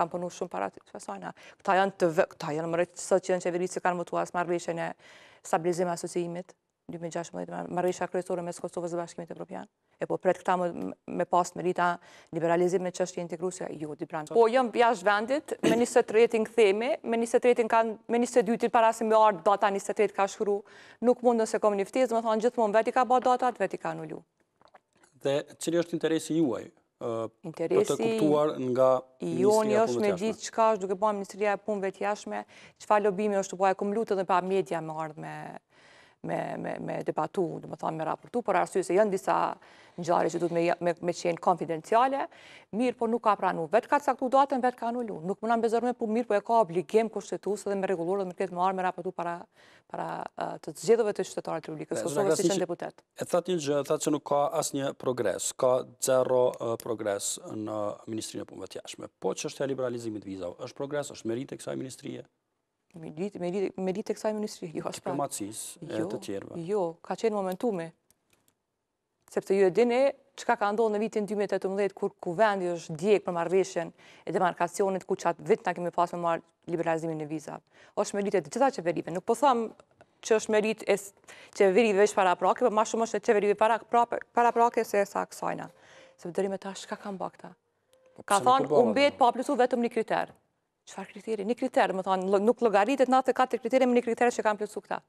kam përnu shumë para të fasojna. Këta janë të vë, këta janë mërë të sot që që kanë mëtu asë marrëshën e stabilizim asociimit, 2016, marrëshëa kryesore me Kosovës dhe Bashkimit Evropian. E po pret këta me pas me rita liberalizim me integrusja, jo, di pranë. Po, jëmë jashtë vendit, me 23-in këthemi, me 22-in para se me ardë data 23 ka shkru, nuk mund nëse kom një ftiz, më thonë gjithmonë, veti ka ba datat, veti ka nullu. Dhe, qëri është interesi juaj për të është me po Ministria e Punve të jashme, qëfa lobimi është të po e lutë dhe pa media më ardhë me debatu, dhe më thamë me raportu, por arsujë se jënë disa në gjari që du të me qenë konfidenciale, mirë po nuk ka pranu, vetë ka të saktu datën, vetë ka anullu. Nuk më në më po mirë po e ka obligim kështetusë edhe me regulurë dhe me këtë marë me raportu para të gjithëve të qytetarët të rullikës, Kosovës si qënë deputet. E thëtë një gjë, thëtë që nuk ka asë një progres, ka zero progres në Ministrinë e Pumëve Tjashme, po që është e liberalizimit vizau, është progres, është merite kësaj Ministrije? Me ditë të kësaj ministri, jo është pra. Diplomacis e të jo, tjerve. Jo, ka qenë momentume. Sepse ju e dine, çka ka ndohë në vitin 2018, kur kuvendi është djekë për marveshen e demarkacionit, ku qatë vitë në kemi pasë me marë liberalizimin në vizat. është me ditë e të gjitha qeverive. Nuk po thamë që është me e qeverive është para prake, për ma shumë është e qeverive para prake se e sa kësajna. Sepë me ta, shka kam bakta? Ka thonë, unë betë pa po plusu vetëm një kriter. Qëfar kriteri? Një kriterë, më thonë, nuk logaritet 94 kriteri me një kriterë që kam plëcu këta.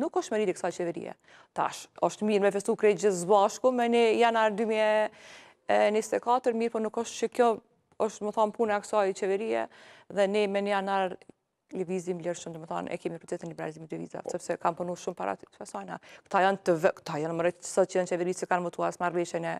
Nuk është më rriti kësa qeverie. Tash, është mirë me festu krejtë gjithë zbashku, me një janar 2024, mirë, po nuk është që kjo është, më thonë, punë e kësa i qeverie, dhe ne me një janarë livizim lirë shumë, dhe më thonë, e kemi rritetën një brazimit dhe vizat, sepse kam punu shumë para të fesojna. Këta janë të vë, këta janë më rritë sot që janë qeverit se kanë votu asë marveshën e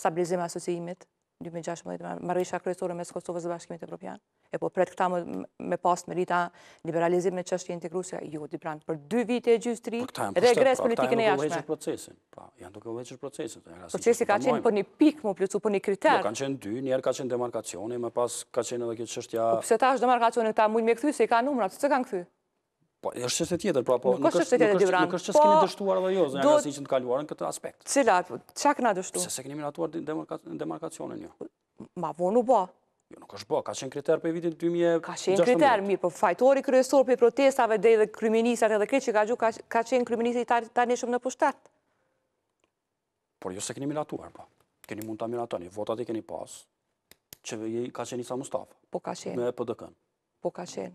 stabilizim asociimit. 2016 marrëveshja kryesore mes Kosovës dhe Bashkimit Evropian. E po pret këta me pas merita liberalizim me çështje integruese, jo di pran për dy vite e gjysëri po regres politikën e jashtme. Po, janë duke ulëshur procesin. Po, janë duke ulëshur procesin Procesi ka qenë po një pik, më plus për po kriter. Po kanë qenë dy, një herë ka qenë demarkacioni, më pas ka qenë edhe këtë çështja. Po pse tash demarkacioni këta shumë më kthy se i ka numrat, çka kanë kthy? Po, është qështë e tjetër, pra, po, nuk është qështë e nuk është po, dështuar dhe jo, zënë nga si që në të kaluar në këtë aspekt. Cila, qa këna dështu? Se se keni miratuar në demarkacionin, jo. Ma vonu, u Jo, nuk është bo, ka qenë kriter për i vitin 2016. Ka qenë kriter, mirë, po, fajtori kryesor për protestave dhe dhe kryminisat edhe këtë që ka gjuhë, ka qenë kryminisat i tani shumë në pushtet. Por, jo se keni miratuar, po. Keni mund të miratoni, votat i keni pas, që ka qenë i Mustafa. Po, ka Me pdk Po, ka qenë.